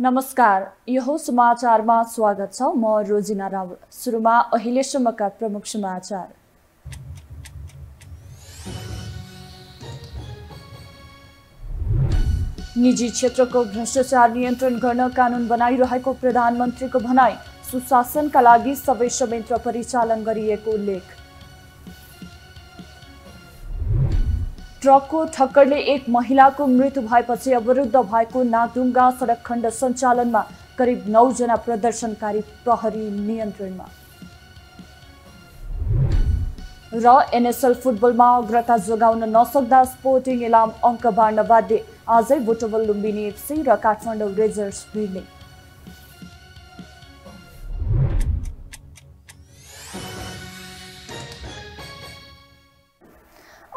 नमस्कार यो समाचारमा स्वागत छ म रोजिना राव सुरुमा अहिलेसम्मका प्रमुख समाचार निजी क्षेत्रको भ्रष्टाचार नियन्त्रण गर्न कानुन बनाइरहेको प्रधानमन्त्रीको भनाई सुशासनका लागि सबै संयन्त्र परिचालन गरिएको उल्लेख ट्रकको ठक्करले एक महिलाको मृत्यु भएपछि अवरुद्ध भएको नादुङ्गा सडक खण्ड सञ्चालनमा करिब नौजना प्रदर्शनकारी प्रहरी नियन्त्रणमा र एनएसएल फुटबलमा अग्रता जोगाउन नसक्दा स्पोर्टिङ इलाम अङ्क बाँड्न बाध्य आजै बोटोबल लुम्बिनी एफसी र काठमाडौँ रेजर्स भिड्ने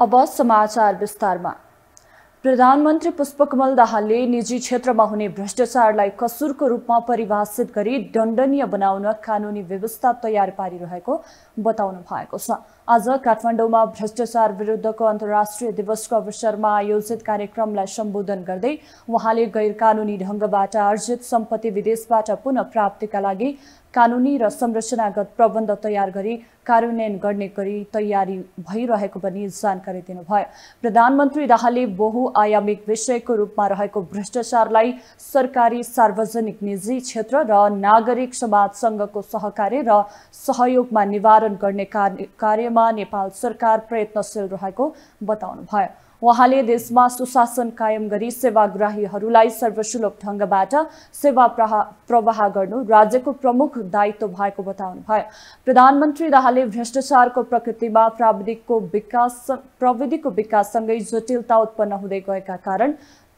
अब समाचार विस्तारमा प्रधानमन्त्री पुष्पकमल दाहालले निजी क्षेत्रमा हुने भ्रष्टाचारलाई कसुरको रूपमा परिभाषित गरी दण्डनीय बनाउन कानुनी व्यवस्था तयार पारिरहेको बताउनु भएको छ आज काठमाडौँमा भ्रष्टाचार विरुद्धको अन्तर्राष्ट्रिय दिवसको अवसरमा आयोजित कार्यक्रमलाई सम्बोधन गर्दै उहाँले गैर कानुनी ढङ्गबाट आर्जित सम्पत्ति विदेशबाट पुनः प्राप्तिका लागि कानुनी र संरचनागत प्रबन्ध तयार गरी कार्यान्वयन गर्ने गरी तयारी भइरहेको पनि जानकारी दिनुभयो प्रधानमन्त्री दाहालले बहुआयामिक विषयको रूपमा रहेको भ्रष्टाचारलाई सरकारी सार्वजनिक निजी क्षेत्र र नागरिक समाजसँगको सहकार्य र सहयोगमा निवारण गर्ने कार्यमा नेपाल सरकार प्रयत्नशील रहेको बताउनुभयो उहाँले देशमा सुशासन कायम गरी सेवाग्राहीहरूलाई सर्वसुलभ ढङ्गबाट सेवा प्रवाह गर्नु राज्यको प्रमुख दायित्व भएको बताउनुभयो प्रधानमन्त्री दाहालले भ्रष्टाचारको प्रकृतिमा प्राविधिकको विकास प्रविधिको विकाससँगै जटिलता उत्पन्न हुँदै गएका कारण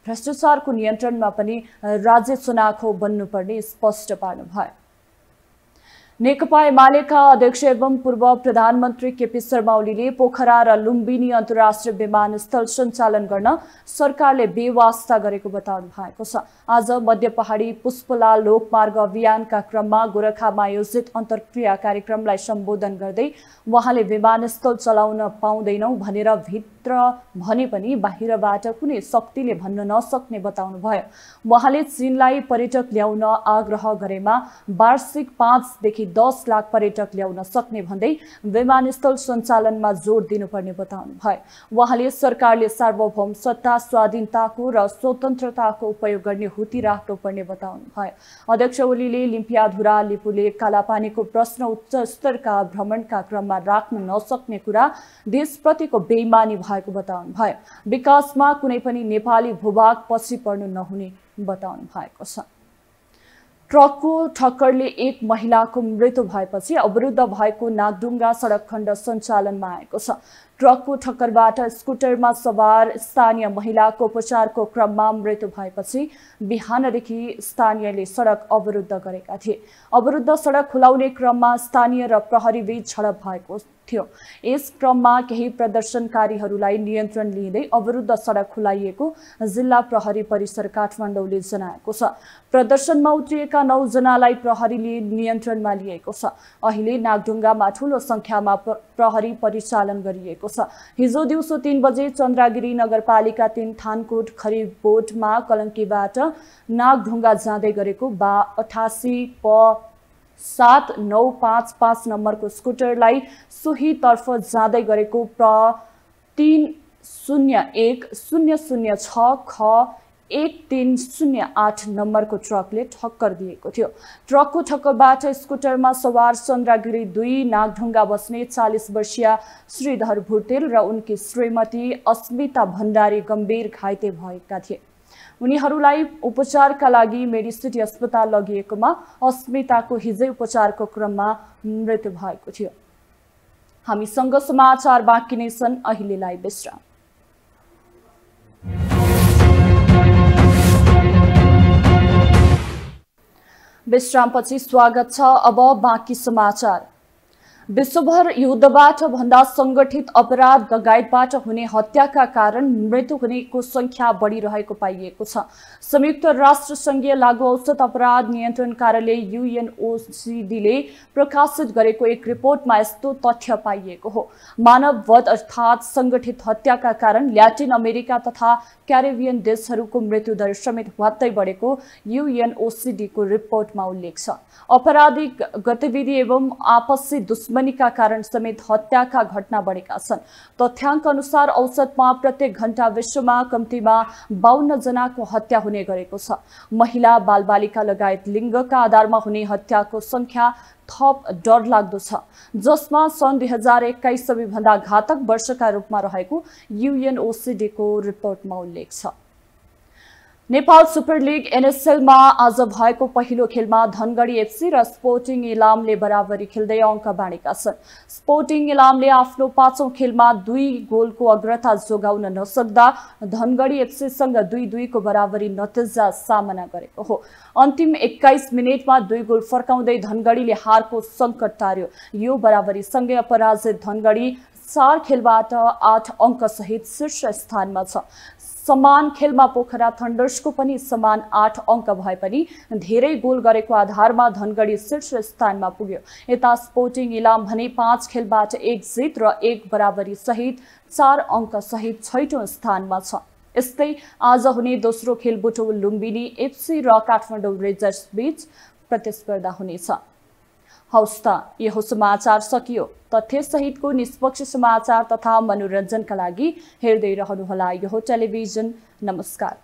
भ्रष्टाचारको नियन्त्रणमा पनि राज्य चुनाखो बन्नुपर्ने स्पष्ट पार्नुभयो नेकपा एमालेका अध्यक्ष एवं पूर्व प्रधानमन्त्री केपी शर्मा ओलीले पोखरा र लुम्बिनी अन्तर्राष्ट्रिय विमानस्थल सञ्चालन गर्न सरकारले बेवास्ता गरेको बताउनु भएको छ आज मध्य पहाडी पुष्पला लोकमार्ग अभियानका क्रममा गोरखामा आयोजित अन्तर्क्रिया कार्यक्रमलाई सम्बोधन गर्दै उहाँले विमानस्थल चलाउन पाउँदैनौ भनेर भित्र भने पनि बाहिरबाट कुनै शक्तिले भन्न नसक्ने बताउनु भयो उहाँले चीनलाई पर्यटक ल्याउन आग्रह गरेमा वार्षिक पाँचदेखि देखि दस लाख पर्यटक ल्याउन सक्ने भन्दै विमानस्थल सञ्चालनमा जोड दिनुपर्ने बताउनु भयो उहाँले सरकारले सार्वभौम सत्ता स्वाधीनताको र स्वतन्त्रताको उपयोग गर्ने हुति बताउनु भयो अध्यक्ष ओलीले लिम्पियाधुरा लिपुले कालापानीको प्रश्न उच्च स्तरका भ्रमणका क्रममा राख्न नसक्ने कुरा देशप्रतिको बेइमानी भएको बताउनुभयो विकासमा कुनै पनि नेपाली भूभाग पछि पर्नु नहुने बताउनु भएको छ ट्रकको ठक्करले एक महिलाको मृत्यु भएपछि अवरुद्ध भएको नागडुङ्गा सडक खण्ड सञ्चालनमा आएको छ ट्रकको ठक्करबाट स्कुटरमा सवार स्थानीय महिलाको उपचारको क्रममा मृत्यु भएपछि बिहानदेखि स्थानीयले सडक अवरुद्ध गरेका थिए अवरुद्ध सडक खुलाउने क्रममा स्थानीय र प्रहरीबीच झडप भएको थियो यस क्रममा केही प्रदर्शनकारीहरूलाई नियन्त्रण लिँदै अवरुद्ध सडक खुलाइएको जिल्ला प्रहरी परिसर काठमाडौँले जनाएको छ प्रदर्शनमा उत्रिएका नौजनालाई प्रहरीले नियन्त्रणमा लिएको छ अहिले नागढुङ्गामा ठुलो सङ्ख्यामा प्रहरी परिचालन गरिएको छ हिजो दिउँसो तिन बजे चन्द्रागिरी नगरपालिका तिन थानकोट खरिब बोटमा कलङ्कीबाट नागढुङ्गा जाँदै गरेको बा अठासी प सात नौ पाँच पाँच नम्बरको स्कुटरलाई सोहीतर्फ जाँदै गरेको प्र तिन शून्य एक शून्य शून्य छ ख एक तिन शून्य आठ नम्बरको ट्रकले ठक्कर दिएको थियो ट्रकको ठक्करबाट स्कुटरमा सवार चन्द्रगिरी दुई नागढुङ्गा बस्ने चालिस वर्षीय श्रीधर भुटेल र उनकी श्रीमती अस्मिता भण्डारी गम्भीर घाइते भएका थिए उनीहरूलाई उपचारका लागि मेडिसिटी अस्पताल लगिएकोमा अस्मिताको हिजै उपचारको क्रममा मृत्यु भएको थियो हामीसँग समाचार बाँकी नै छन् अहिलेलाई विश्राम विश्रामपछि स्वागत छ अब बाँकी समाचार विश्वभर युद्धबाट भन्दा सङ्गठित अपराध लगायतबाट हुने हत्याका कारण मृत्यु हुनेको सङ्ख्या बढिरहेको पाइएको छ संयुक्त राष्ट्रसङ्घीय लागु औषध अपराध नियन्त्रण कार्यालय युएनओसिडीले प्रकाशित गरेको एक रिपोर्टमा यस्तो तथ्य पाइएको हो मानव वध अर्थात् सङ्गठित हत्याका कारण ल्याटिन अमेरिका तथा क्यारेबियन देशहरूको मृत्युदर समेत वात्तै बढेको युएनओसिडीको रिपोर्टमा उल्लेख छ अपराधिक गतिविधि एवं आपसी दुश्मन दुश्मनीका कारण समेत हत्याका घटना बढेका छन् तथ्याङ्क अनुसार औसतमा प्रत्येक घण्टा विश्वमा कम्तीमा बाहन्न जनाको हत्या हुने गरेको छ महिला बालबालिका लगायत लिङ्गका आधारमा हुने हत्याको सङ्ख्या थप डरलाग्दो छ जसमा सन् दुई हजार एक्काइस सबैभन्दा घातक वर्षका रूपमा रहेको युएनओसिडीको रिपोर्टमा उल्लेख छ नेपाल सुपर लिग एनएसएलमा आज भएको पहिलो खेलमा धनगढी एफसी र स्पोर्टिङ इलामले बराबरी खेल्दै अङ्क बाँडेका छन् स्पोर्टिङ इलामले आफ्नो पाँचौं खेलमा दुई गोलको अग्रता जोगाउन नसक्दा धनगढी एफसीसँग दुई दुईको बराबरी नतिजा सामना गरेको हो अन्तिम एक्काइस मिनटमा दुई गोल फर्काउँदै धनगढीले हारको सङ्कट टार्यो यो बराबरीसँगै अपराजित धनगढी चार खेलबाट आठ अङ्कसहित शीर्ष स्थानमा छ समान खेलमा पोखरा थन्डर्सको पनि समान आठ अङ्क भए पनि धेरै गोल गरेको आधारमा धनगढी शीर्ष स्थानमा पुग्यो यता स्पोर्टिङ इलाम भने पाँच खेलबाट एक जित र एक बराबरी सहित चार अङ्क सहित छैटौँ स्थानमा छ यस्तै आज हुने दोस्रो खेल बुटोल लुम्बिनी एफसी र काठमाडौँ रेजर्स बीच प्रतिस्पर्धा हुनेछ हौस् त यो समाचार सकियो तथ्य सहितको निष्पक्ष समाचार तथा मनोरञ्जनका लागि हेर्दै रहनुहोला यो टेलिभिजन नमस्कार